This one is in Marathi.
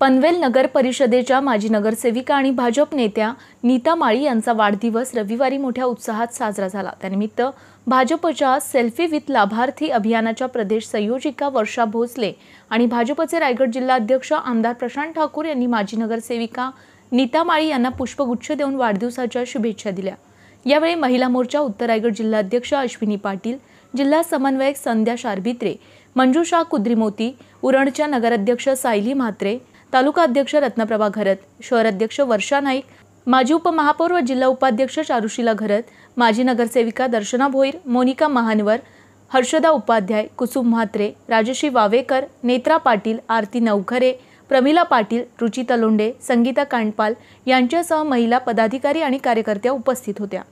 पनवेल नगर परिषदेच्या माजी नगरसेविका आणि भाजप नेत्या नीता माळी यांचा वाढदिवस रविवारी मोठ्या उत्साहात साजरा झाला त्यानिमित्त भाजपच्या सेल्फी विथ लाभार्थी अभियानाच्या प्रदेश संयोजिका वर्षा भोसले आणि भाजपचे रायगड जिल्हाध्यक्ष आमदार प्रशांत ठाकूर यांनी माजी नगरसेविका नीता माळी यांना पुष्पगुच्छ देऊन वाढदिवसाच्या शुभेच्छा दिल्या यावेळी महिला मोर्चा उत्तर रायगड जिल्हाध्यक्ष अश्विनी पाटील जिल्हा समन्वयक संध्या शारबित्रे मंजुषा कुद्रीमोती उरणच्या नगराध्यक्ष सायली म्हात्रे तालुका अध्यक्ष रत्नप्रभा घरत शहर अध्यक्ष वर्षा नाईक माजी उपमहापौर व जिल्हा उपाध्यक्ष चारुशिला घरत माजी नगरसेविका दर्शना भोईर मोनिका महानवर हर्षदा उपाध्याय कुसुम म्हात्रे राजश्री वावेकर नेत्रा पाटील आरती नवखरे प्रमिला पाटील रुचिता लोंडे संगीता कांडपाल यांच्यासह महिला पदाधिकारी आणि कार्यकर्त्या उपस्थित होत्या